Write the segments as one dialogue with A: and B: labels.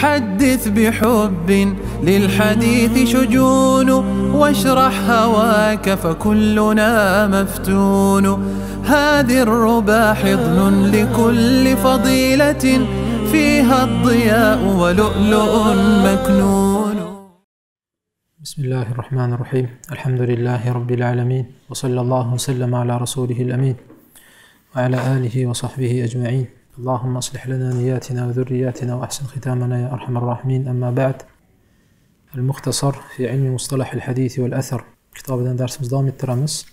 A: حدث بحب للحديث شجون واشرح هواك فكلنا مفتون هذه الربا حضن لكل فضيلة فيها الضياء ولؤلؤ مكنون بسم الله الرحمن الرحيم الحمد لله رب العالمين وصلى الله وسلم على رسوله الأمين وعلى آله وصحبه أجمعين اللهم اصلح لنا نياتنا وذرياتنا واحسن ختامنا يا ارحم الراحمين اما بعد المختصر في علم مصطلح الحديث والاثر كتاب درس مزدام الترمس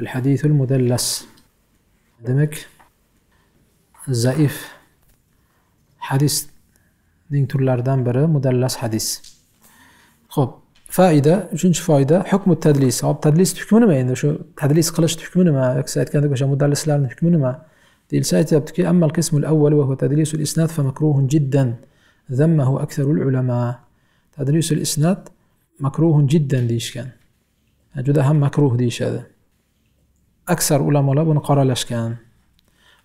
A: الحديث المدلس دمك الزائف حديث دين تولاردان بره مدلس حديث خب فائده شنو فائده حكم التدليس او التدليس حكمه ما يعني شو تدليس قلش حكمه ما اكسايت كذا مدلس لان حكمه ما لرسالة التبكير أما القسم الأول وهو تدريس الإسناد فمكروه جدا ذمه أكثر العلماء تدريس الإسناد مكروه جدا ديش كان جدا هم مكروه ديش هذا أكثر علماء لابن قرلش كان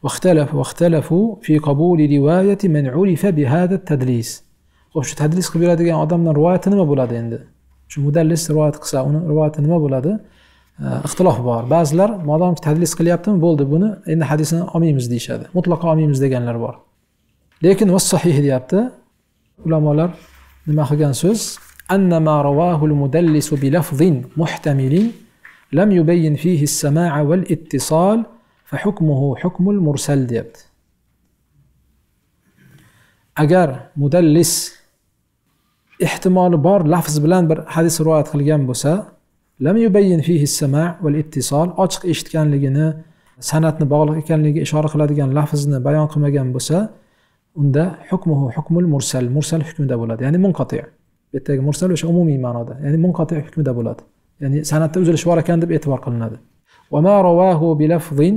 A: واختلف واختلفوا في قبول رواية من عرف بهذا التدليس خب شو تدليس قبيلة ديگه آدم رواية نما بولاده عنده شو مدلس رواية قصة رواية نما بولاده ixtilof bor ba'zilar modomki tadlis qilyaptimi bo'ldi buni endi hadisini olmaymiz deyishadi mutlaqo olmaymiz deganlar bor lekin vassahih deyapti ulamolar nima qilgan so'z annama ravahul mudallisu bilafzin muhtamilin lam yubayyin fihi as-sama'a val ittisal fa hukmuhu hukmul mursal deyapti agar mudallis ehtimoli bor lafz bilan bir hadis rivoyat qilgan bo'lsa لم يبين فيه السماع والاتصال أشق إشت كان لجنا سنة نبغل كان لجنا إشارة خلاد كان لفظ نبيان كم كان بسا عند حكمه حكم المرسل مرسل حكم دبلاد يعني منقطع بتاج مرسل وش عمومي ما نادا يعني منقطع حكم دبلاد يعني سنة تأجل شوارة كان دب إتوار قلنا وما رواه بلفظ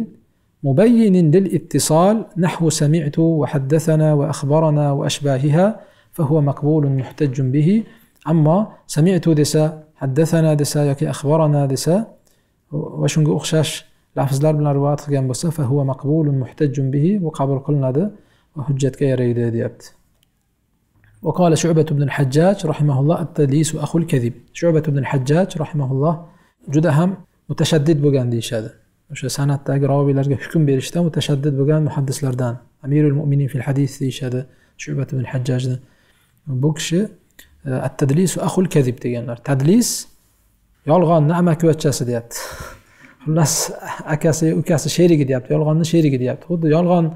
A: مبين للاتصال نحو سمعت وحدثنا وأخبرنا وأشباهها فهو مقبول محتج به اما سمعت دسا حدثنا دسا يكي اخبرنا دسا وشنق اخشاش لحفظ لار بن رواة قيام فهو مقبول محتج به وقابل قلنا ده وحجة كيري دي ديبت وقال شعبة بن الحجاج رحمه الله التدليس أخو الكذب شعبة بن الحجاج رحمه الله جدهم متشدد بغان دي شادة وشو سنة تاق راوي لارجة حكم بيرشتا متشدد بغان محدث لردان أمير المؤمنين في الحديث دي شادة شعبة بن الحجاج ده بوكش attadlisu axul kazib deganlar tadlis yolg'onni amakivachchasi deyapti xullas akasi ukasi sherigi deyapti yolg'onni sherigi deyapti xuddi yolg'on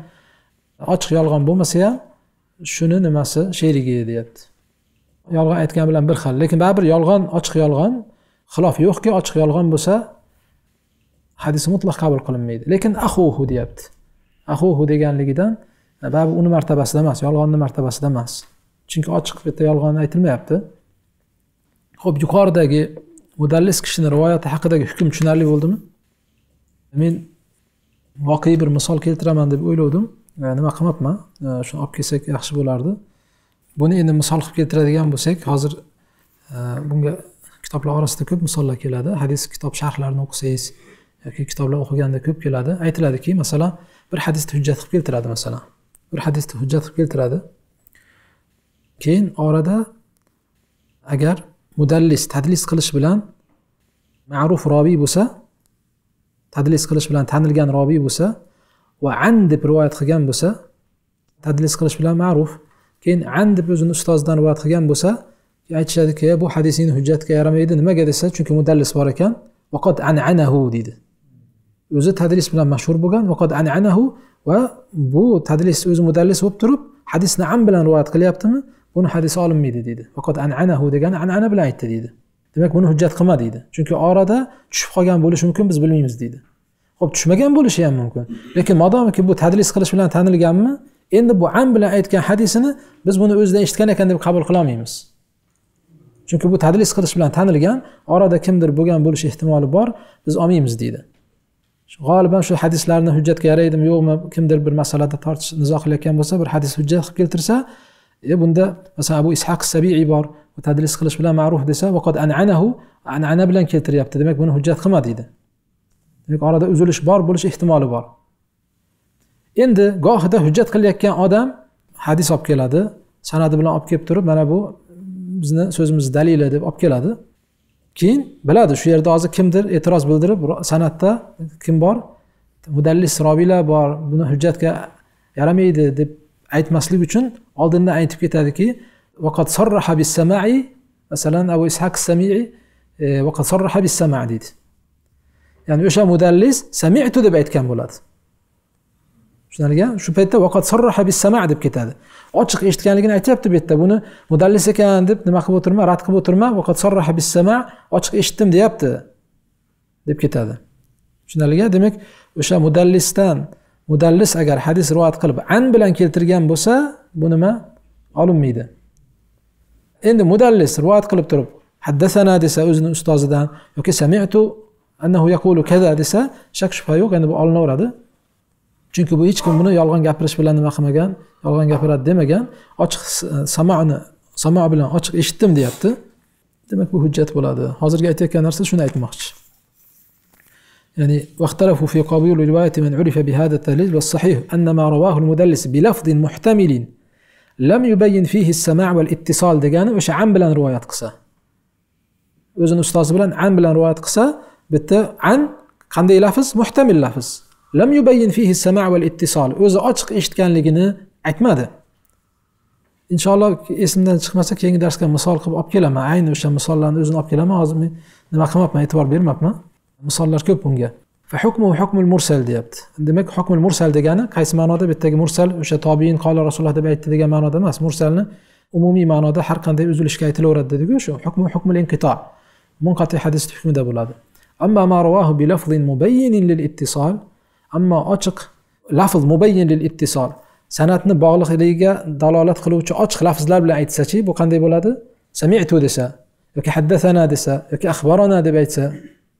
A: ochiq yolg'on bo'lmasa ham shuni nimasi sherigi deyapti yolg'on aytgani bilan bir xil lekin baribir yolg'on ochiq yolg'on xilof yo'qki ochiq yolg'on bo'lsa hadis mutlaq qabul qilinmaydi lekin ahuhu deyapti ahuhu deganligidan baribir uni martabasida emas yolg'onni martabasida emas chunki ochiq bitta yolg'on aytilmayapti ho'p yuqoridagi mudallis kishini rivoyati haqidagi hukm tushunarli bo'ldimi men voqei bir misol keltiraman deb o'ylovdim e, nima qilmabman e, shuni olib kelsak yaxshi bo'lardi buni endi misol qilib keltiradigan bo'lsak hozir e, bunga kitoblar orasida ko'p misollar keladi hadis kitob sharhlarini o'qisangiz yoki kitoblar o'qiganda ko'p keladi aytiladiki masalan bir hadisni hujjat qilib keltiradi masalan bir hadisni hujjat qilib keltiradi keyin orada agar mudallis tadlis qilish bilan ma'ruf robiy bo'lsa tadlis qilish bilan tanilgan robiy bo'lsa va an deb rivoyat qilgan bo'lsa tadlis qilish bilan ma'ruf keyin an deb o'zini ustozidan rivoyat qilgan bo'lsa aytishadiki bu hadisingni hujjatga yaramaydi nimaga desa chunki mudallis bor ekan vaqot ananahu deydi o'zi tadris bilan mashhur bo'lgan vaqot ananahu va bu tadlis o'zi mudallis bo'lib turib hadisni an bilan rivoyat qilyaptimi buni hadisi olinmaydi deydi faqat ananahu degani anana bilan aytdi deydi demak buni hujjat qilma deydi chunki orada tushib qolgan bo'lishi mumkin biz bilmaymiz deydi ho'p tushmagan bo'lishi ham mumkin lekin modomiki bu tadlis qilish bilan tanilganmi endi bu am bilan aytgan hadisini biz buni o'zidan eshitgan ekan deb qabul qilolmaymiz chunki bu tadlis qilish bilan tanilgan orada kimdir bo'lgan bo'lishi ehtimoli bor biz olmaymiz deydi g'oliban shu hadislarni hujjatga yaraydimi yo'qmi kimdir bir masalada tortish nizo qilayotgan bo'lsa bir hadis hujjat qilib keltirsa ya bunda masalan abu ishaq sabiiy bor tadlis qilish bilan ma'ruf desa vaqad ananahu anana bilan keltiryapti demak buni hujjat qilma deydi demak orada uzilish bor bo'lish ehtimoli bor endi gohida hujjat qilayotgan odam hadis olib keladi sanadi bilan olib kelib turib mana bu bizni so'zimizni dalili deb olib keladi keyin biladi shu yerda hozir kimdir e'tiroz bildirib san'atda kim bor mudallis robiylar bor buni hujjatga yaramaydi deb aytmaslik uchun oldindan aytib ketadiki vaqat sarraha bis samai masalan abu ishaq samii vaqat e, sarraha bis sama deydi ya'ni o'sha mudallis samitu deb aytgan bo'ladi tushunarlia shu paytda vaqat sarraha bis sama deb ketadi ochiq eshitganligini aytyapti bu yerda buni mudallis ekan deb nima qilib o'tirma rad qilib o'tirma vaqat sarraha bis sama ochiq eshitdim deyapti deb ketadi tushunarlia demak o'sha mudallisdan mudallis agar hadis rivoyat qilib an bilan keltirgan bo'lsa bu nima olinmaydi endi mudallis rivoyat qilib turib haddasana desa o'zini ustozidan yoki samitu annahu yaqulu kaza desa shak shubha yo'q endi bu olinaveradi chunki bu hech kim buni yolg'on gapirish bilan nima qilmagan yolg'on gapiradi demagan ochiq samoni samo bilan ochiq eshitdim deyapti demak bu hujjat bo'ladi hozirgi aytayotgan narsa shuni aytmoqchi يعني واختلفوا في قبول رواية من عرف بهذا التهليل والصحيح أن ما رواه المدلس بلفظ محتمل لم يبين فيه السماع والاتصال دقانا وش عم بلان روايات قصة وزن أستاذ بلان عن بلان روايات قصة بتا عن قندي لفظ محتمل لفظ لم يبين فيه السماع والاتصال وإذا أتشق إيش كان لقنا أكماده إن شاء الله اسمنا شخمسة كي درس كان مصال قب أبكلا عين وش مصال لان وزن أبكلا ما أزمي نما خمات ما يتبار بير ما misollar ko'p bunga فحكمه حكم المرسل deyapti demak hukm mursal degani qaysi ma'noda bu yerdagi mursal o'sha tobiin qola rasululloh deb aytdi degan ma'noda emas mursalni umumiy ma'noda har qanday uzilishga aytilaveradi dediku o'sha hukmi hukmul inqito munqati hadis hukmida bo'ladi amma ma rawahu bi lafzin mubayyinin lil ittisol ammo ochiq lafz mubayyin lil ittisol san'atni bog'liqligiga dalolat qiluvchi ochiq lafzlar bilan aytsachi bu qanday bo'ladi samitu desa yoki haddasana desa yoki axbarona deb aytsa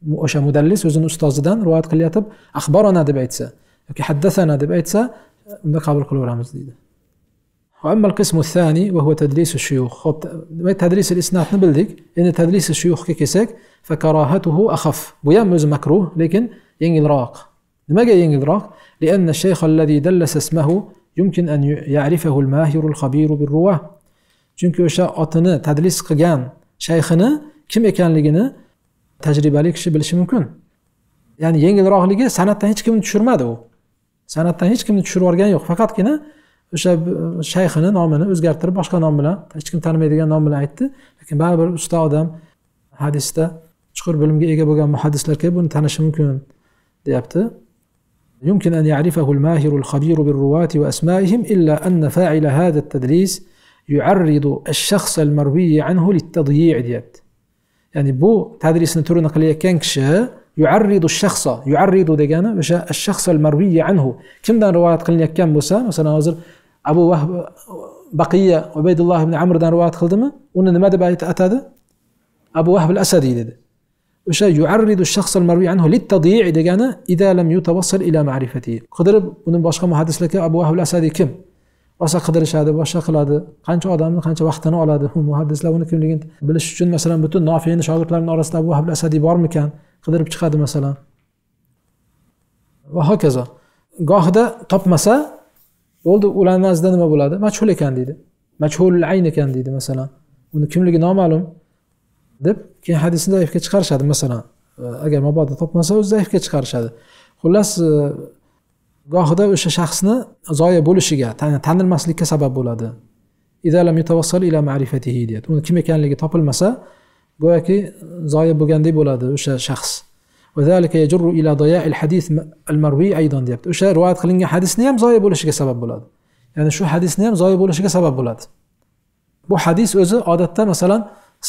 A: وأشا مدلس وزن أستاذ دان رواية قلياتب أخبرنا دي بيتسا يكي حدثنا دي بيتسا نقابل كل رامز ديدا وأما القسم الثاني وهو تدليس الشيوخ خب تدليس الإسناد نبل ديك إن تدليس الشيوخ كي كيكيسك فكراهته أخف بيام مز مكروه لكن ينجل راق لما جاي ينجل راق لأن الشيخ الذي دلس اسمه يمكن أن يعرفه الماهر الخبير بالرواه چونكي وشا أطنى تدليس قيان شيخنا كم يكان لقنا tajribali kishi bilishi mumkin ya'ni yengilroqligi san'atdan hech kimni tushirmadi u san'atdan hech kimni tushirib yuborgani yo'q faqatgina o'sha shayxini nomini o'zgartirib boshqa nom bilan hech kim tanimaydigan nom bilan aytdi lekin baribir usta odam hadisda chuqur bilimga ega bo'lgan muhaddislarga buni tanishi mumkin deyapti يمكن أن يعرفه الماهر الخبير بالرواة وأسمائهم إلا أن فاعل هذا التدليس يعرض الشخص المروي عنه للتضييع ديت يعني بو تدريس نتورو نقلية كانكش يعرض الشخص يعرض ديجانا باش الشخص المروي عنه كم دان روايات قلنا كم موسى مثلا وزر ابو وهب بقية وبيد الله بن عمرو دان روايات خلدما ونن ماذا بايت اتا ابو وهب الاسدي باش يعرض الشخص المروي عنه للتضييع ديجانا اذا لم يتوصل الى معرفته قدر ونن باشقا محادث لك ابو وهب الاسدي كم rosa qidirishadi boshqa qiladi qancha odamni qancha vaqtini oladi muhaddislar uni kimligini bilish uchun masalan butun nofiyni shogirdlarini orasida abu habl asadiy bormikan qidirib chiqadi masalan va hokazo gohida topmasa bo'ldi ularni nazdida nima bo'ladi majhul ekan deydi majhulul ayn ekan deydi masalan uni kimligi noma'lum deb keyin hadisni zaifga chiqarishadi masalan agar mabodo topmasa o'zi zaifga chiqarishadi xullas gohida o'sha shaxsni zoya bo'lishiga tanilmaslikka sabab bo'ladi uni kim ekanligi topilmasa go'yoki zoya bo'lgandek bo'ladi o'sha shaxs deyapti o'sha rivoyat qilingan hadisni ham zoya bo'lishiga sabab bo'ladi ya'ni shu hadisni ham zoya bo'lishiga sabab bo'ladi bu hadis o'zi odatda masalan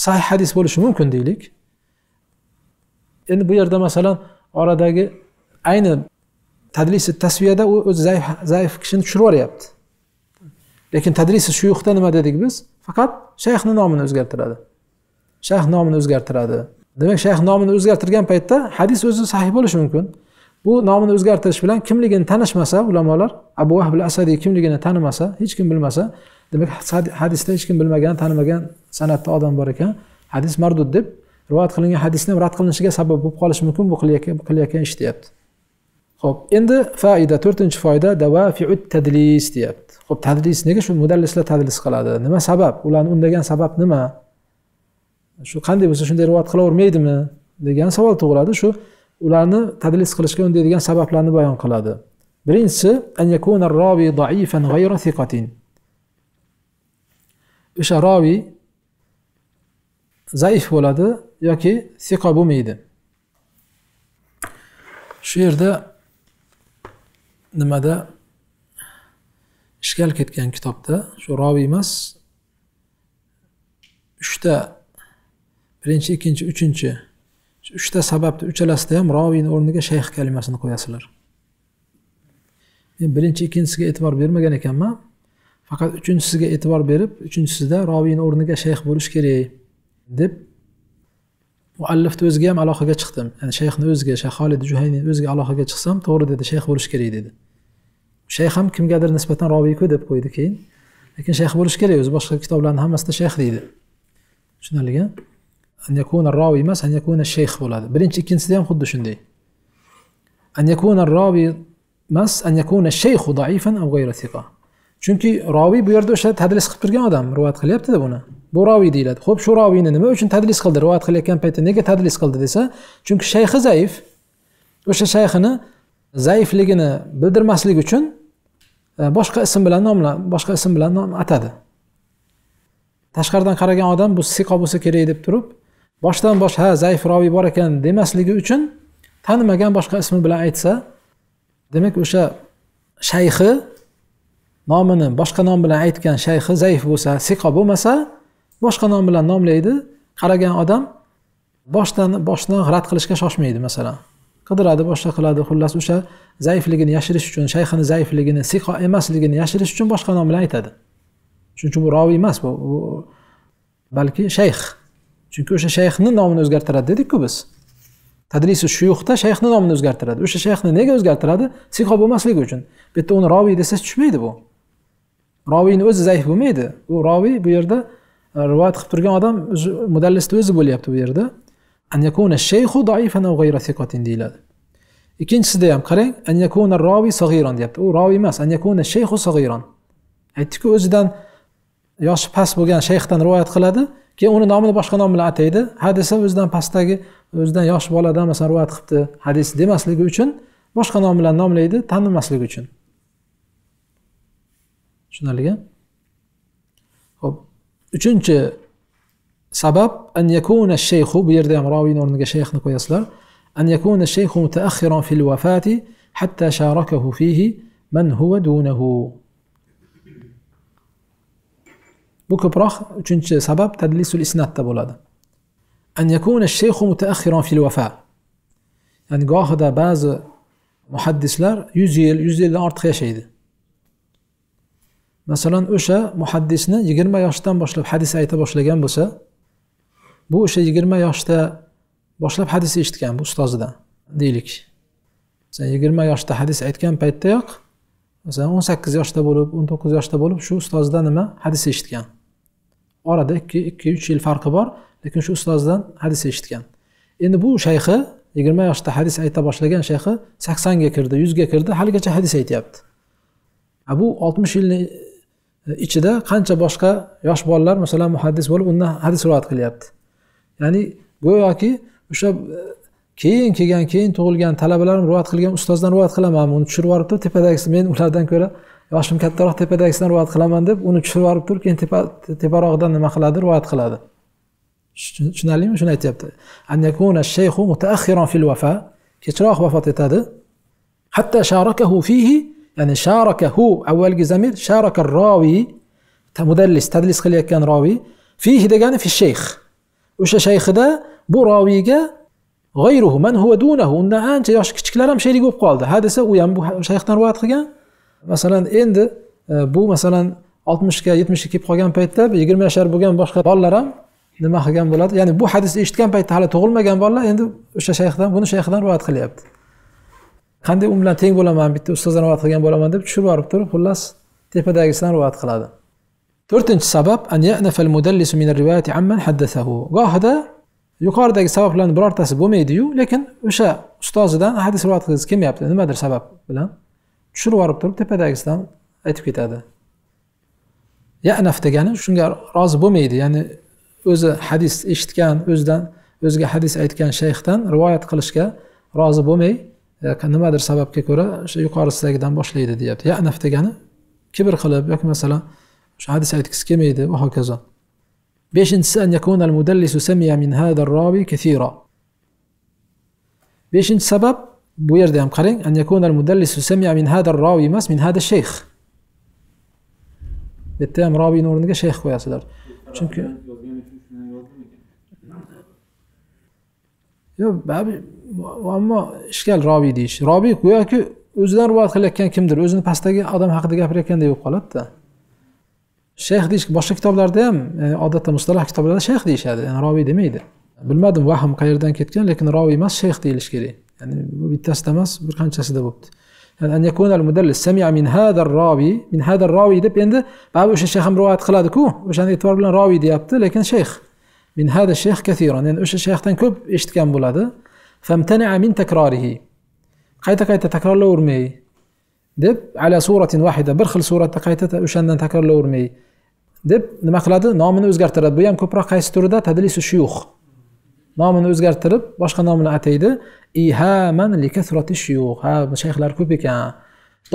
A: sahih hadis bo'lishi mumkin deylik endi bu yerda masalan oradagi ayni tadrisi tasviyada u o'zi zaif zaif kishini tushirib yuboryapti lekin tadrisi shuyuxda nima dedik biz faqat shayxni nomini o'zgartiradi shayx nomini o'zgartiradi demak shayx nomini o'zgartirgan paytda hadis o'zi sahih bo'lishi mumkin bu nomini o'zgartirish bilan kimligini tanishmasa ulamolar abu vahbil asadiy kimligini tanimasa hech kim bilmasa demak hadisda hech kim bilmagan tanimagan san'atda odam bor ekan hadis mardud deb rivoyat qilingan hadisni rad qilinishiga sabab bo'lib qolishi mumkin bu qilayotgan ish deyapti ho'p endi faida to'rtinchi foyda davafiut tadlis deyapti ho'p tadlis nega shu mudallislar tadlis qiladi nima sabab ularni undagan sabab nima shu qanday bo'lsa shunday rivoyat qilavermaydimi degan savol tug'iladi shu ularni tadlis qilishga undaydigan sabablarni bayon qiladi birinchisi o'sha roviy zaif bo'ladi yoki siqo bo'lmaydi shu yerda nimada ishkal ketgan kitobda shu roviy emas uchta birinchi ikkinchi uchinchi uchta sababni uchalasida ham roviyni o'rniga shayx kalimasini qo'yasizlar men birinchi ikkinchisiga e'tibor bermagan ekanman faqat uchinchisiga e'tibor berib uchinchisida roviyni o'rniga shayx bo'lishi kerak deb muallifni o'ziga ham aloqaga chiqdim ya'ni shayxni o'ziga shayx xolid juhayni o'ziga aloqaga chiqsam to'g'ri dedi shayx bo'lishi kerak dedi shayx ham kimgadir nisbatan robiyku deb qo'ydi keyin lekin shayx bo'lishi kerak o'zi boshqa kitoblarni hammasida shayx deydi tushunarlia an yakuna roviy emas an yakuna shayx bo'ladi birinchi ikkinchisida ham xuddi shunday an yakuna roviy emas an yakuna shayxu daifan av g'ayra chunki roviy bu yerda o'sha tadlis qilib turgan odam rivoyat qilyaptida buni bu roviy deyiladi ho'p shu roviyni nima uchun tadlis qildi rivoyat qilayotgan paytda nega tadlis qildi desa chunki shayxi zaif o'sha shayxini zaifligini bildirmaslik uchun e, boshqa ism bilan nomla boshqa ism bilan nom atadi tashqaridan qaragan odam bu siqo bo'lsa kerak deb turib boshdan bosh ha zaif roviy bor ekan demasligi uchun tanimagan boshqa ismi bilan aytsa demak o'sha shayxi nomini boshqa nom bilan aytgan shayxi zaif bo'lsa siqo bo'lmasa boshqa nom bilan nomlaydi qaragan odam boshdan boshdan rad qilishga shoshmaydi masalan qidiradi boshqa qiladi xullas o'sha zaifligini yashirish uchun shayxini zaifligini siqo emasligini yashirish uchun boshqa nom bilan aytadi shuning uchun bu roviy emas bu balki shayx chunki o'sha shayxni nomini o'zgartiradi dedikku biz tadrisi shuyuxda shayxni nomini o'zgartiradi o'sha shayxni nega o'zgartiradi siqo bo'lmasligi uchun bu yerda uni roviy desangiz tushmaydi bu roviyni o'zi zaif bo'lmaydi u roviy bu yerda e, rivoyat qilib turgan odam mudallisni o'zi bo'lyapti bu yerda an yakuna shayxu da'ifan aw ghayra siqatin deyiladi ikkinchisida ham qarang an yakuna rovi sag'iron deyapti u rovi emas an yakuna shayxu sag'iron aytdiku o'zidan yoshi past bo'lgan shayxdan rivoyat qiladi keyin uni nomini boshqa nom bilan ataydi hadisa o'zidan pastdagi o'zidan yosh boladan masalan rivoyat qilibdi hadis demasligi uchun boshqa nom bilan nomlaydi tanimaslik uchun tushunarlimi ho'p uchinchi سبب أن يكون الشيخ بيرد أمراوي نور شيخ نكو يصلر أن يكون الشيخ متأخرا في الوفاة حتى شاركه فيه من هو دونه بوكو براخ چونچ سبب تدليس الإسناد تبولاد أن يكون الشيخ متأخرا في الوفاة يعني قاخد بعض محدث لار يزيل يزيل لأرض خيشيدي مثلا أشا محدثنا يقرم يشتن باشلب حديث أيتا باشلقان بسا bu o'sha yigirma yoshda boshlab hadis eshitgan bu ustozidan deylik masalan yigirma yoshda hadis aytgan paytdayoq masalan o'n sakkiz yoshda bo'lib o'n to'qqiz yoshda bo'lib shu ustozidan nima hadis eshitgan orada ikki ikki uch yil farqi bor lekin shu ustozidan hadis eshitgan endi bu shayxi yigirma yoshda hadis ayta boshlagan shayxi saksonga kirdi yuzga kirdi haligacha hadis aytyapti bu oltmish yilni e, ichida qancha boshqa yosh bolalar masalan muhaddis bo'lib undan hadis rivoyat qilyapti ya'ni go'yoki o'sha e, keyin kelgan keyin tug'ilgan talabalarim rivoyat qilgan ustozdan rivoyat qilaman uni tushirib yuboribdi tepadagisi men ulardan ko'ra yoshim kattaroq tepadagisidan rivoyat qilaman deb uni tushirib yuborib turib keyin teparog'idan nima qiladi rivoyat qiladi tushunarlimi shuni aytyapti kechroq vafot etadi hatta sharakahu fihi ya'ni sharakahu avvalgi zamir sharaka roviy mudallis tadlis qilayotgan roviy fihi degani fi shayx o'sha shayxida bu roviyga g'ayruhu man huva dunahu undan ancha yoshi kichiklar ham sherik bo'lib qoldi ha desa u ham bu shayxdan rivoyat qilgan masalan endi e, bu masalan oltmishga yetmishga kelib qolgan paytda yigirma yashar bo'lgan boshqa bolalar ham nima qilgan bo'ladi ya'ni bu hadisni eshitgan paytda hali tug'ilmagan bolalar endi o'sha shayxdan buni shayxdan rivoyat qilyapti qanday u bilan teng bo'laman bitta ustozdan rivoyat qilgan bo'laman deb tushirib yuborib turib xullas tepadagisidan rivoyat qiladi to'rtinchi sabab gohida yuqoridagi sabablarni birortasi bo'lmaydiyu lekin o'sha ustozidan hadis rivoyat qilgisi kelmayapti nimadir sabab bilan tushirib yuborib turib tepadagisidan aytib ketadi yanaf degani shunga rozi bo'lmaydi ya'ni o'zi hadis eshitgan o'zidan o'ziga hadis aytgan shayxdan rivoyat qilishga rozi bo'lmay e, nimadir sababga ko'ra o'sha yuqorisidagidan boshlaydi deyapti yanaf degani kibr qilib yoki masalan شهادة سايتكس كيميدي وهكذا بيش انسى ان يكون المدلس سمع من هذا الراوي كثيرا بيش انت سبب بويرد ام قرين ان يكون المدلس سمع من هذا الراوي مس من هذا الشيخ بالتام راوي نور نجا شيخ خويا صدر چونكو يو بابي واما اشكال راوي ديش راوي كويا كو özden rivayet kılıyken kimdir? Özünü pastaki adam آدم gapirirken de yok kalat da. شيخ ديش باش كتابلار ديم يعني عادتا مصطلح كتابلار شيخ ديش هذا يعني راوي دميد بالمادم واحد مقايردان كتكن لكن راوي ما شيخ دي الاشكري يعني بيتاست ماس بركان تشاس دبوبت يعني أن يكون المدلس سمع من هذا الراوي من هذا الراوي دب عند بعض وش الشيخ مروعة خلادكو وش عندي تور بلن راوي ديابت لكن شيخ من هذا الشيخ كثيرا يعني وش الشيخ تنكب إيش تكام بلاده فامتنع من تكراره قايتا قايتا تكرار لورمي دب على صورة واحدة برخل صورة قايتا وش عندنا لورمي deb nima qiladi nomini o'zgartiradi bu ham ko'proq qaysi turida tadlisu shuyux nomini o'zgartirib boshqa nomini ataydi ihaman likasrati shuyux ha shayxlar ko'p ekan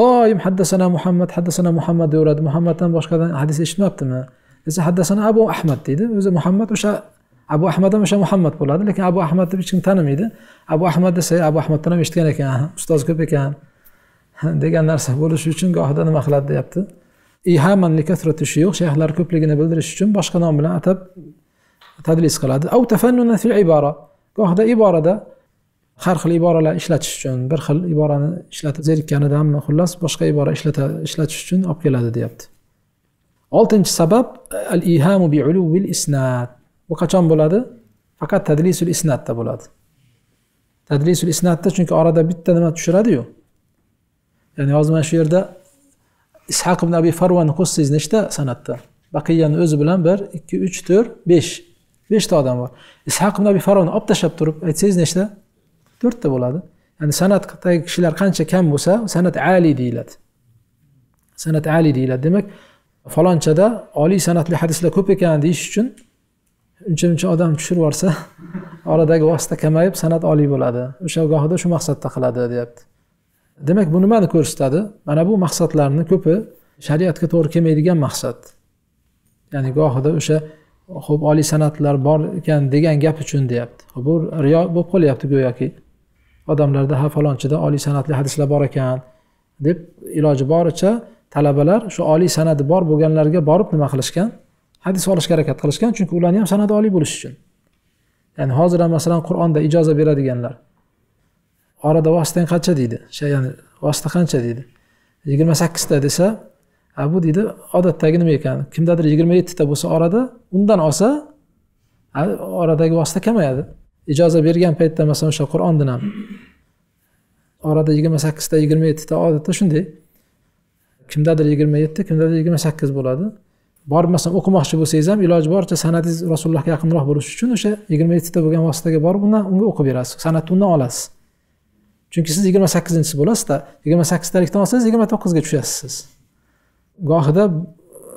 A: doim haddasana muhammad haddasana muhammad deyveradi muhammaddan boshqadan hadis eshitmayaptimi desa haddasana abu ahmad deydi o'zi muhammad o'sha abu ahmad ham o'sha muhammad bo'ladi lekin abu ahmad deb hech kim tanimaydi abu ahmad desa abu ahmaddan ham eshitgan ekan ustozi ko'p ekan degan narsa bo'lishi uchun gohida nima qiladi deyapti shuyux shayxlar ko'pligini bildirish uchun boshqa nom bilan atab tadlis qiladi av tafannunan fil ibora gohida iborada har xil iboralar ishlatish uchun bir xil iborani ishlatib zerikkanidanmi xullas boshqa ibora ishlata ishlatish uchun olib keladi deyapti oltinchi sabab al ihamu bi uluvil isnat bu qachon bo'ladi faqat tadlisul isnatda bo'ladi tadlisul isnatda chunki orada bitta nima tushiradiyu ya'ni hozir mana shu yerda ishoq ibn abi farvani qo'shsangiz nechta san'atda baqiyani o'zi bilan bir ikki uch to'rt besh beshta odam bor ishoq ibn abi farvani olib tashlab turib aytsangiz nechta to'rtta bo'ladi ya'ni san'atdagi kishilar qancha kam bo'lsa san'at ali deyiladi san'at ali deyiladi demak falonchada oliy san'atli hadislar ko'p ekan deyish uchun uncha muncha odam tushirib yuborsa oradagi vosita kamayib san'at oliy bo'ladi o'sha gohida shu maqsadda qiladi deyapti demak bu nimani ko'rsatadi mana bu maqsadlarni ko'pi shariatga to'g'ri kelmaydigan maqsad ya'ni gohida o'sha ho'p oliy san'atlar bor ekan degan gap uchun deyapti bu riyo bo'lib qolyapti go'yoki odamlarda ha falonchida oliy san'atli hadislar bor ekan deb iloji boricha talabalar shu oliy san'ati bor bo'lganlarga borib nima qilishgan hadis olishga harakat qilishgan chunki ularni ham san'ati oliy bo'lishi uchun ya'ni hozir ham masalan qur'onda ijoza beradiganlar orada vositang qancha deydi ya'ni vosita qancha deydi yigirma sakkizta desa a bu deydi odatdagi nima ekan kimdadir yigirma yettita bo'lsa orada undan olsa oradagi vosita kamayadi ijoza bergan paytda masalan o'sha qur'ondan ham orada yigirma sakkizta yigirma yettita odatda shunday kimdadir yigirma yetti kimdadir yigirma sakkiz bo'ladi borib masalan o'qimoqchi bo'lsangiz ham iloji boricha san'atingiz rasulullohga yaqinroq bo'lishi uchun o'sha yigirma yettita bo'lgan vositaga borib undan unga o'qib berasiz san'atni undan olasiz chunki siz yigirma sakkizinchisi bo'lasizda yigirma sakkiztalikdan olsangiz yigirma to'qqizga tushasiz siz gohida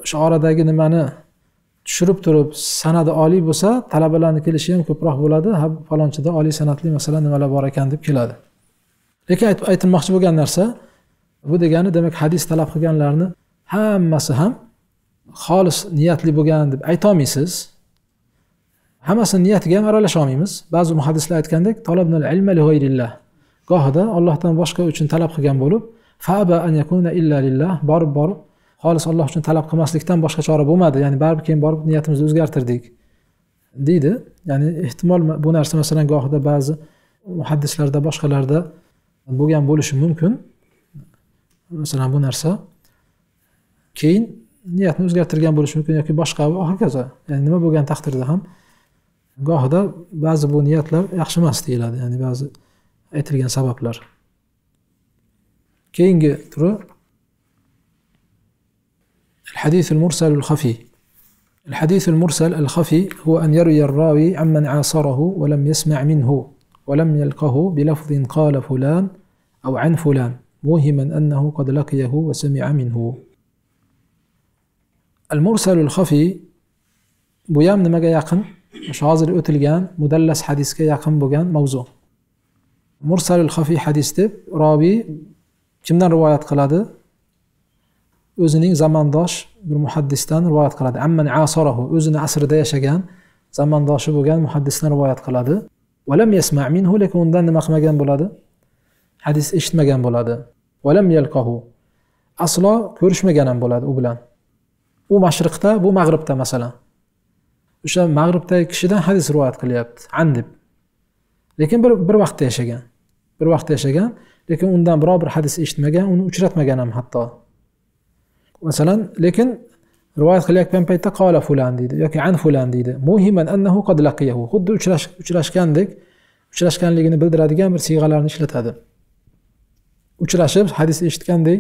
A: o'sha oradagi nimani tushirib turib sanadi oliy bo'lsa talabalarni kelishi ham ko'proq bo'ladi ha falonchida oliy san'atli masalan nimalar bor ekan deb keladi lekin aytilmoqchi bo'lgan narsa bu degani demak hadis talab qilganlarni hammasi ham xolis niyatli bo'lgan deb aytolmaysiz hammasini niyatiga ham aralasha olmaymiz ba'zi muhaddislar aytgandek gohida ollohdan boshqa uchun talab qilgan bo'lib faba an yakuna illa lillah borib borib xolis olloh uchun talab qilmaslikdan boshqa chora bo'lmadi ya'ni baribir keyin borib niyatimizni o'zgartirdik deydi ya'ni ehtimol bu narsa masalan gohida ba'zi muhaddislarda boshqalarda bo'lgan bo'lishi mumkin masalan bu narsa keyin niyatni o'zgartirgan bo'lishi mumkin yoki boshqa va hokazo ya'ni nima bo'lgan taqdirda ham gohida ba'zi bu niyatlar yaxshi emas deyiladi ya'ni ba'zi aytilgan sabablar keyingi turi الحديث المرسل الخفي الحديث المرسل الخفي هو أن يروي الراوي عمن عاصره ولم يسمع منه ولم يلقه بلفظ قال فلان أو عن فلان موهما أنه قد لقيه وسمع منه المرسل الخفي bu ham nimaga yaqin o'sha hozir مدلس حديث كي يقن bo'lgan mavzu mursalul xafiy hadis deb robiy kimdan rivoyat qiladi o'zining zamondosh bir muhaddisdan rivoyat qiladi amman asorahu o'zini asrida yashagan zamondoshi bo'lgan muhaddisdan rivoyat qiladi valam yasma minhu lekin undan nima qilmagan bo'ladi hadis eshitmagan bo'ladi valam yalqahu aslo ko'rishmagan ham bo'ladi u bilan u mashriqda bu mag'ribda masalan o'sha mag'ribdagi kishidan hadis rivoyat qilyapti an deb lekin bir bir vaqtda yashagan bir vaqtda yashagan lekin undan biror bir hadis eshitmagan uni uchratmagan ham hatto masalan lekin rivoyat qilayotgan paytda qola fulan deydi yoki an fulan deydi annahu qad laqiyahu xuddi uchrashgandek uchrashganligini bildiradigan bir siyg'alarni ishlatadi uchrashib hadis eshitgandek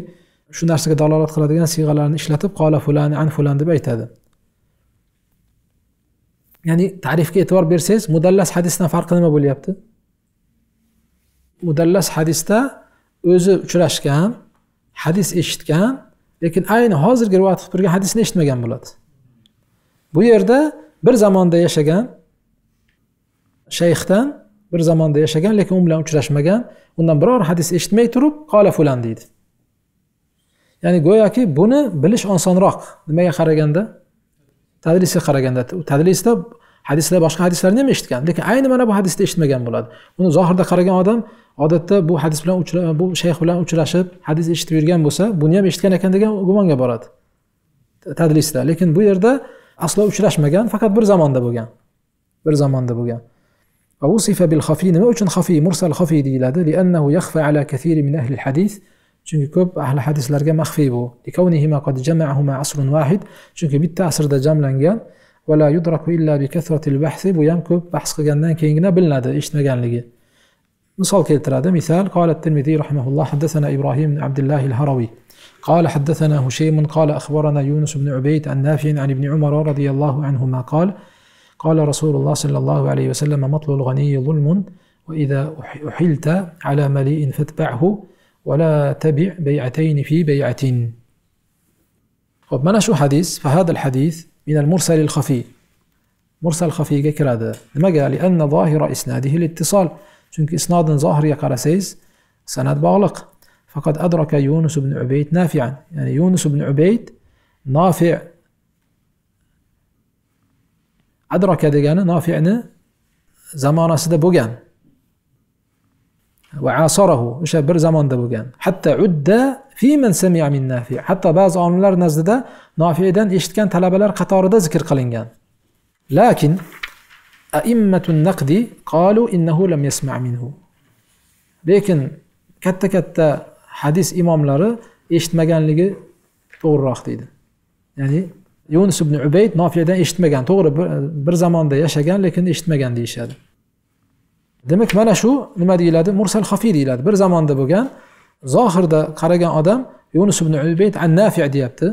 A: shu narsaga dalolat qiladigan siyg'alarni ishlatib qola fulani an fulan deb aytadi ya'ni tarifga e'tibor bersangiz mudallas hadisdan farqi nima bo'lyapti mudallas hadisda o'zi uchrashgan hadis eshitgan lekin ayni hozirgi rivoyat qilib turgan hadisni eshitmagan bo'ladi bu yerda bir zamonda yashagan shayxdan bir zamonda yashagan lekin u bilan uchrashmagan undan biror hadis eshitmay turib qola fulan deydi ya'ni go'yoki buni bilish osonroq nimaga qaraganda tadrisga qaraganda tadrisda hadislar boshqa hadislarni ham eshitgan lekin ayni mana bu hadisda eshitmagan bo'ladi buni zohirda qaragan odam odatda bu hadis bilan bu shayx bilan uchrashib hadis eshitib yurgan bo'lsa buni ham eshitgan ekan degan gumonga boradi tadrisda lekin bu yerda aslo uchrashmagan faqat bir zamonda bo'lgan bir zamonda bo'lgan va bil nima uchun xafiy mursal xafiy deyiladi liannahu ala min ahli hadis Çünki ko'p ahli hadislarga maxfiy bu. بو qad jama'ahuma asrun vahid. Chunki bitta asrda jamlangan va la yudraku illa bi kasratil bahsi bu ham ko'p bahs qilgandan keyingina bilinadi eshitmaganligi. مثال كيترادة مثال قال الترمذي رحمه الله حدثنا إبراهيم بن عبد الله الهروي قال حدثنا هشيم قال أخبرنا يونس بن عبيد عن نافع عن ابن عمر رضي الله عنهما قال قال رسول الله صلى الله عليه وسلم مطل الغني ظلم وإذا أحلت على مليء فاتبعه ولا تبع بيعتين في بيعة خب ما شو حديث فهذا الحديث من المرسل الخفي مرسل خفي كرادة ما قال لأن ظاهر إسناده الاتصال شنك إسناد ظاهر يقال سيز سند بغلق فقد أدرك يونس بن عبيد نافعا يعني يونس بن عبيد نافع أدرك دقانا نافعنا زمانا سيدة بوغان va asarahu o'sha bir zamonda bo'lgan hatto udda fiman samia min nafi hatto ba'zi olimlar nazdida nofiydan eshitgan talabalar qatorida zikr qilingan lakin aimmatun naqdi qalu innahu lam yasma minhu lekin katta katta hadis imomlari eshitmaganligi to'g'riroq deydi ya'ni yunus ibn ubayd nofiyadan eshitmagan to'g'ri bir zamonda yashagan lekin eshitmagan deyishadi demak mana shu nima deyiladi mursal xafiy deyiladi bir zamonda bo'lgan zohirda qaragan odam yunus ibn ubayd an nafi deyapti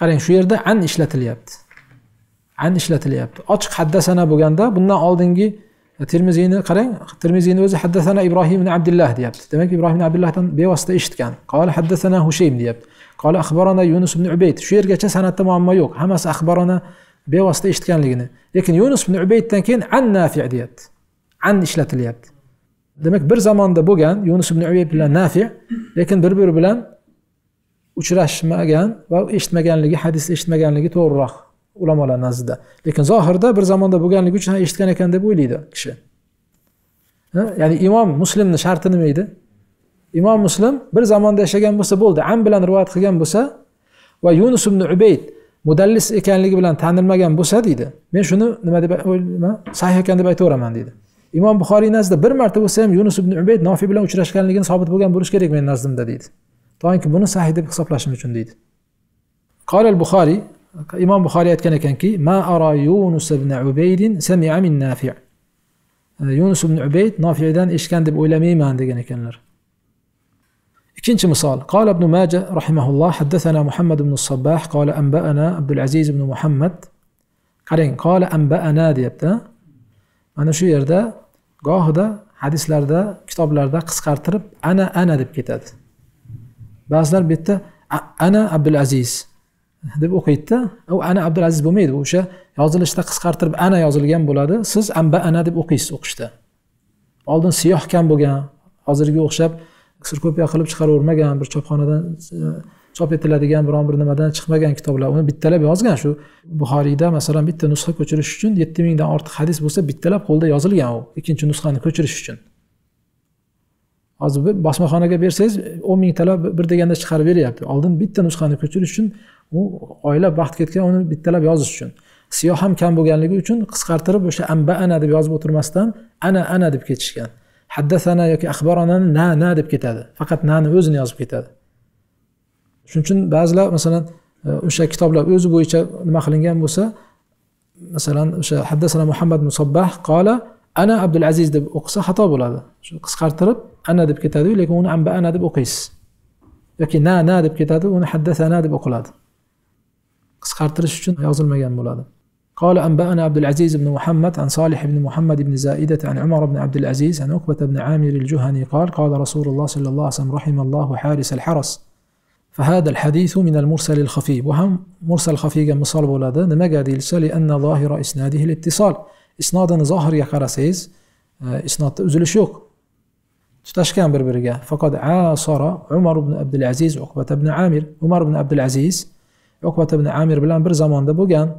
A: qarang shu yerda an ishlatilyapti an ishlatilyapti ochiq haddasana bo'lganda bundan oldingi termiziyni qarang termiziyni o'zi haddasana ibrohim ibn abdullah deyapti demak ibrohim ibn abdullahdan bevosita eshitgan qola haddasana husheym deyapti qola axbarona yunus ibn ubayd shu yergacha san'atda muammo yo'q hammasi axbarona bevosita eshitganligini lekin yunus ibn ubayddan keyin an nafi deyapti an ishlatilyapti demak bir zamonda bo'lgan yunus ibn uyay bilan nafi lekin bir biri bilan uchrashmagan va eshitmaganligi hadisni eshitmaganligi to'g'riroq ulamolar nazdida lekin zohirda bir zamonda bo'lganligi uchun eshitgan ekan deb o'ylaydi kishi ya'ni imom muslimni sharti nima edi imom muslim bir zamonda yashagan bo'lsa bo'ldi am bilan rivoyat qilgan bo'lsa va yunus ibn ubayd mudallis ekanligi bilan tanilmagan bo'lsa deydi men shuni nima deb nima sahih ekan deb aytaveraman deydi imom buxoriy nazdida bir marta bo'lsa ham yunus ibn ubayd nofiy bilan uchrashganligini sobit bo'lgan bo'lishi kerak meni nazdimda deydi toinki buni sahiy deb hisoblashim uchun deydi qolil buxoriy imom buxoriy aytgan ekanki ma ara yunus ibn ubaydin samia min nafi e, yunus ibn ubayd nofiydan eshitgan deb o'ylamayman degan ekanlar ikkinchi misol قال ابن ماجه رحمه الله حدثنا محمد بن الصباح قال أنبأنا عبد العزيز بن محمد قرين قال أنبأنا mana shu yerda gohida hadislarda kitoblarda qisqartirib ana ana deb ketadi ba'zilar bu yerda ana abdul aziz deb o'qiydida u ana abdul aziz bo'lmaydi o'sha yozilishda qisqartirib ana yozilgan bo'ladi siz amba ana deb o'qiysiz o'qishda oldin siyoh kam bo'lgan hozirga o'xshab sirkopiya qilib chiqaravermagan bir chopxonadan chop etiladigan biron bir nimadan chiqmagan kitoblar uni bittalab yozgan shu buxoriyda masalan bitta nusxa ko'chirish uchun yetti mingdan ortiq hadis bo'lsa bittalab qo'lda yozilgan u ikkinchi nusxani ko'chirish uchun hozir bir bosmaxonaga bersangiz o'n mingtalab bir deganda chiqarib beryapti oldin bitta nusxani ko'chirish uchun u oylab vaqt ketgan uni bittalab yozish uchun siyo ham kam bo'lganligi uchun qisqartirib o'sha amba ana deb yozib o'tirmasdan ana ana deb ketishgan haddasana yoki axbaronani na na deb ketadi faqat nani o'zini yozib ketadi shuning uchun ba'zilar masalan o'sha kitoblar o'zi bo'yicha nima qilingan bo'lsa masalan o'sha haddasana muhammad musobbah qola ana abdul aziz deb o'qisa xato bo'ladi shu qisqartirib ana deb ketadiyu lekin uni amba ana deb o'qiysiz yoki na na deb ketadi uni haddasana deb o'qiladi qisqartirish uchun yozilmagan bo'ladi قال أنبأنا عبد العزيز بن محمد عن صالح بن محمد بن زائدة عن عمر بن عبد العزيز عن عقبة بن عامر الجهني قال قال رسول الله صلى الله عليه وسلم رحم الله حارس الحرس فهذا الحديث من المرسل الخفي وهم مرسل خفي كما صار بولادا نما لأن ظاهر إسناده الاتصال إسنادا ظاهر يا كاراسيز آه، إسناد تأزل شوك تشكان بربرقة فقد عاصر عمر بن عبد العزيز عقبة بن عامر عمر بن عبد العزيز عقبة بن عامر بلان برزمان دبوغان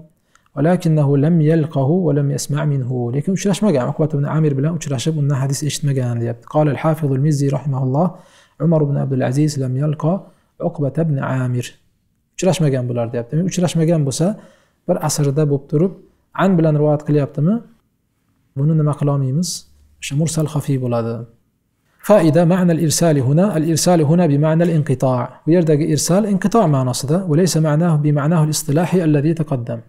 A: ولكنه لم يلقه ولم يسمع منه لكن شرش مجان عقبة بن عامر بلان وشرش بن حديث إيش مجان قال الحافظ المزي رحمه الله عمر بن عبد العزيز لم يلقى uqbata ibn amir uchrashmagan bular deyapti uchrashmagan bo'lsa bir asrda bo'lib turib an bilan rivoyat qilyaptimi buni nima qilolmaymiz o'sha mursal xafiy bo'ladi فائدة معنى الإرسال هنا الإرسال هنا بمعنى الانقطاع ويردق إرسال انقطاع مع نصده وليس معناه بمعناه الاصطلاحي الذي تقدم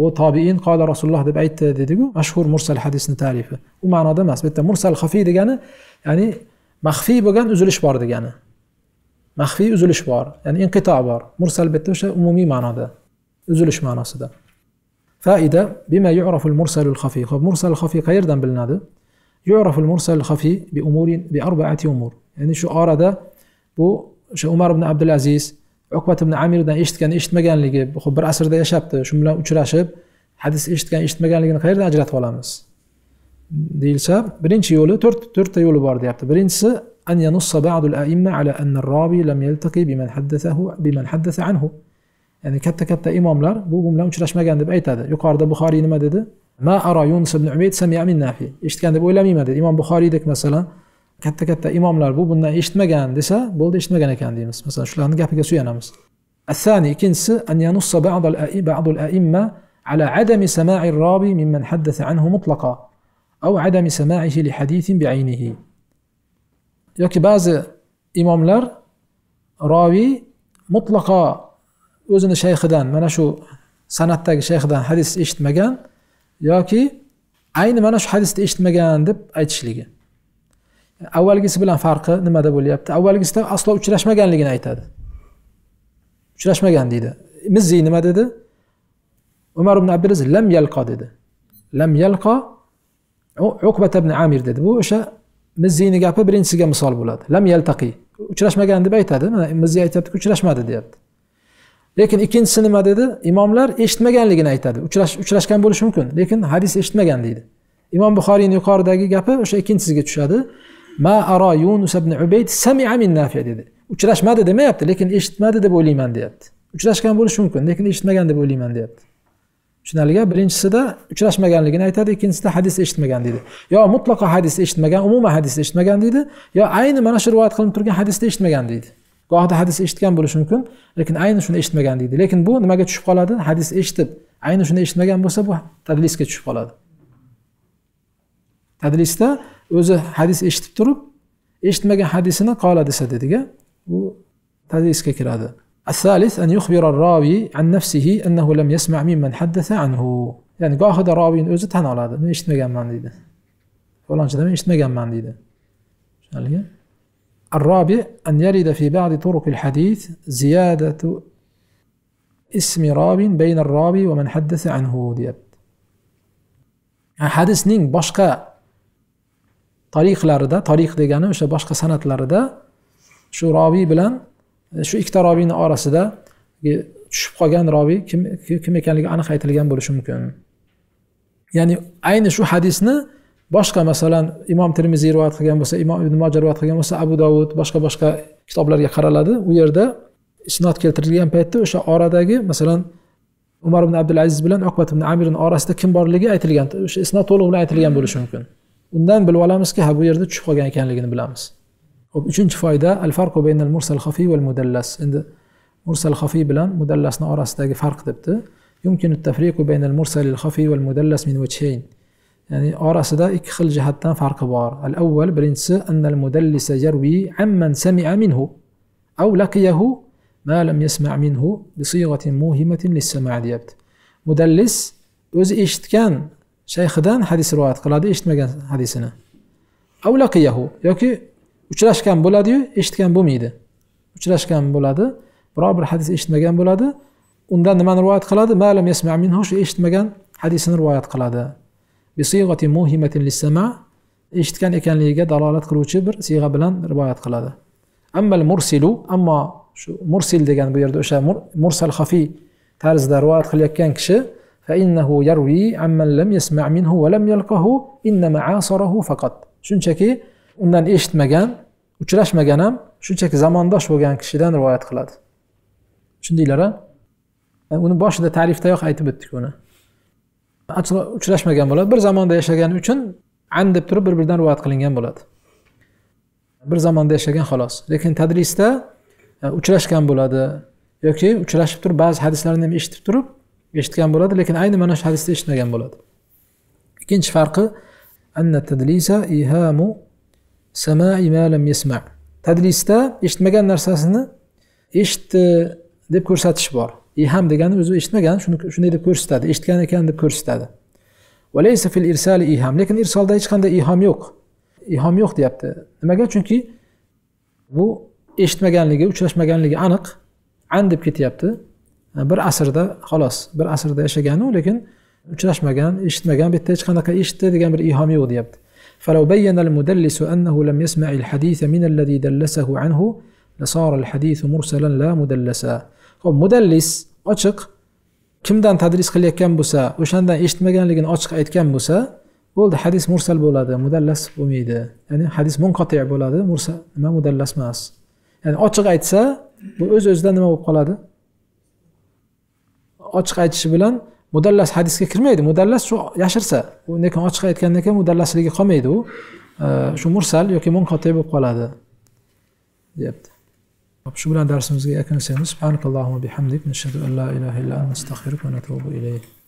A: وطابعين قال رسول الله دب أيت ديديو مشهور مرسل حديث تعريفه ومعنى ده مس مرسل خفي ديجانا يعني مخفي بغان أزلش بار ديجانا maxfiy uzilish bor ya'ni inqito bor mursal bu yerda o'sha umumiy ma'noda uzilish ma'nosida faida bima mursal mursalul xafi ho'p mursal xafi qayerdan bilinadi al mursal xafi bi umurin bi arbaati umur ya'ni shu orada bu o'sha umar ibn abdulaziz uqbat ibn amirdan eshitgani eshitmaganligi ho'p bir asrda yashabdi shu bilan uchrashib hadis eshitgan eshitmaganligini qayerdan ajratib olamiz deyilsa birinchi yo'li to'rt to'rtta yo'li bor deyapti birinchisi أن ينص بعض الأئمة على أن الرابي لم يلتقي بمن حدثه بمن حدث عنه يعني كتا كتا إماملر بو جملة وشلاش ما كان بأي تذا يقار ده بخاري نما ما أرى يونس بن عبيد سمع من نافي إيش كان بقول لم يمدد إمام بخاري دك مثلا كتا كتا إماملر بو بنا إيش ما كان دسا بول إيش ما كان كان ديمس مثلا شو لهن جاب كسويا نامس الثاني كنس أن ينص بعض الأئمة بعض الأئمة على عدم سماع الرابي ممن حدث عنه مطلقا أو عدم سماعه لحديث بعينه yoki ba'zi imomlar roviy mutlaqo o'zini shayxidan mana shu san'atdagi shayxidan hadis eshitmagan yoki ayni mana shu hadisni eshitmagan deb aytishligi avvalgisi bilan farqi nimada bo'lyapti avvalgisida aslo uchrashmaganligini aytadi uchrashmagan deydi mizziy nima dedi umar ibn abdulaziz lam yalqo dedi lam yalqo uqbat ibn amir dedi bu o'sha mizziyni gapi birinchisiga misol bo'ladi lam yaltaqiy uchrashmagan deb aytadi mana mizziy aytyaptiki uchrashmadi deyapti lekin ikkinchisi nima dedi imomlar eshitmaganligini aytadi uchrash uchrashgan bo'lishi mumkin lekin hadis eshitmagan deydi imom buxoriyni yuqoridagi gapi o'sha ikkinchisiga tushadi ma aro yunus ibn ubayd samia min nafiya dedi uchrashmadi demayapti lekin eshitmadi deb o'ylayman deyapti uchrashgan bo'lishi mumkin lekin eshitmagan deb o'ylayman deyapti tushunarlia birinchisida uchrashmaganligini aytadi ikkinchisida hadis eshitmagan deydi yo mutlaqo hadis eshitmagan umuman hadis eshitmagan deydi yo ayni mana shu rivoyat qilinib turgan hadisni eshitmagan deydi gohida hadis eshitgan bo'lishi mumkin lekin ayni shuni eshitmagan deydi lekin bu nimaga tushib qoladi hadis eshitib ayni shuni eshitmagan bo'lsa bu tadlisga tushib qoladi tadlisda o'zi hadis eshitib turib eshitmagan hadisini qola desa dediga u tadlisga kiradi الثالث أن يخبر الراوي عن نفسه أنه لم يسمع ممن حدث عنه يعني قاعد هذا الراوي أزت هنا هذا من إيش نجمع عندي ده فلان كذا من إيش نجمع من ده الرابع أن يرد في بعض طرق الحديث زيادة اسم راوي بين الراوي ومن حدث عنه ديت يعني حدث نين بشكا طريق لاردا طريق ديجانا مش بشكا سنة لاردا شو راوي بلان shu ikkita robiyni orasida e, tushib qolgan robiy kim kim ekanligi aniq aytilgan bo'lishi mumkin ya'ni ayni shu hadisni boshqa masalan imom termiziy rivoyat qilgan bo'lsa imom ibn moja rivoyat qilgan bo'lsa abu davud boshqa boshqa kitoblarga qaraladi u yerda isnot keltirilgan paytda o'sha oradagi masalan umar ibn abdul aziz bilan oqbat ibn amirni orasida kim borligi aytilgan o'sha isnot to'liq bilan aytilgan bo'lishi mumkin undan bilib olamizki ha bu yerda tushib qolgan ekanligini bilamiz وبشنج فايدة الفرق بين المرسل الخفي والمدلس عند مرسل خفي بلان مدلس نقرأ فرق دبت يمكن التفريق بين المرسل الخفي والمدلس من وجهين يعني أرس ده إكخل جهتان فرق بار الأول برنس أن المدلس يروي عمن سمع منه أو لقيه ما لم يسمع منه بصيغة موهمة للسماع ديبت مدلس أز كان شيخ دان حديث رواة قلادي إشتمكان حديثنا أو لقيه يوكي uchrashgan bo'ladiyu eshitgan bo'lmaydi uchrashgan bo'ladi biror bir hadis eshitmagan bo'ladi undan nimani rivoyat qiladi ma'lum yasma minhu shu eshitmagan hadisini rivoyat qiladi muhimatin eshitgan ekanligiga dalolat qiluvchi bir siyg'a bilan rivoyat qiladi ammal mursilu ammo shu mursil degan bu yerda o'sha mursal xafiy tarzda rivoyat qilayotgan kishi shunchaki undan eshitmagan uchrashmagan ham shunchaki zamondosh bo'lgan kishidan rivoyat qiladi tushundinglar e, uni boshida tarifdayoq aytib o'tdik uni uchrashmagan bo'ladi bir zamonda yashagani uchun an deb turib bir biridan rivoyat qilingan bo'ladi bir zamonda yashagan xolos lekin tadrisda e, uchrashgan bo'ladi yoki uchrashib turib ba'zi hadislarni ham eshitib turib eshitgan bo'ladi lekin ayni mana shu hadisda eshitmagan bo'ladi ikkinchi farqi anna tadlisa ihamu tadlisda eshitmagan narsasini eshitdi deb ko'rsatish bor iham e, degani o'zi eshitmagan shuni shunday deb ko'rsatadi eshitgan ekan deb ko'rsatadi fil irsali iham e lekin irsolda hech qanday ihom e yo'q ihom yo'q deyapti nimaga chunki bu eshitmaganligi uchrashmaganligi aniq an deb ketyapti bir asrda xolos bir asrda yashaganu lekin uchrashmagan eshitmagan bu yerda hech qanaqa eshitdi degan bir ihom yo'q deyapti فلو بين المدلس أنه لم يسمع الحديث من الذي دلسه عنه لصار الحديث مرسلا لا مدلسا خب مدلس أشق كم دان تدريس خلية كم بسا وشان دان إشت مجان لغن أشق أيت كم بسا بولد حديث مرسل بولادة مدلس بميدة يعني حديث منقطع بولادة مرسل ما مدلس ماس يعني أشق أيت سا بو أز أزدان ما بقلادة أشق أيت شبلان mudallas hadisga kirmaydi mudallas shu yashirsa lekin ochiq aytgandan keyin mudallasligi qolmaydi u e, shu mursal yoki munqotiy bo'lib qoladi deyapti shu bilan darsimizga yakun yasaymiz nashhadu an la ilaha va natubu